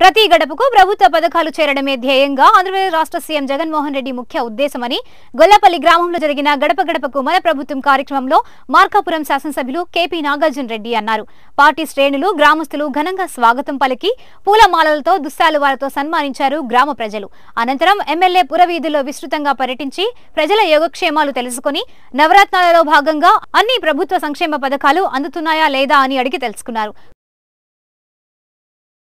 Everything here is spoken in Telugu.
ప్రతి గడపకు ప్రభుత్వ పథకాలు చేరడమే ధ్యేయంగా ఆంధ్రప్రదేశ్ రాష్ట్ర సీఎం జగన్మోహన్ రెడ్డి ముఖ్య ఉద్దేశమని గొల్లపల్లి గ్రామంలో జరిగిన గడప గడపకు మన ప్రభుత్వం కార్యక్రమంలో మార్కాపురం శాసనసభ్యులు కేపీ నాగార్జున రెడ్డి అన్నారు పార్టీ శ్రేణులు గ్రామస్తులు ఘనంగా స్వాగతం పలికి పూలమాలలతో వారితో సన్మానించారు గ్రామ ప్రజలు అనంతరం ఎమ్మెల్యే పురవీధుల్లో విస్తృతంగా పర్యటించి ప్రజల యోగక్షేమాలు తెలుసుకుని నవరత్నాలలో భాగంగా అన్ని ప్రభుత్వ సంక్షేమ పథకాలు అందుతున్నాయా లేదా అని అడిగి తెలుసుకున్నారు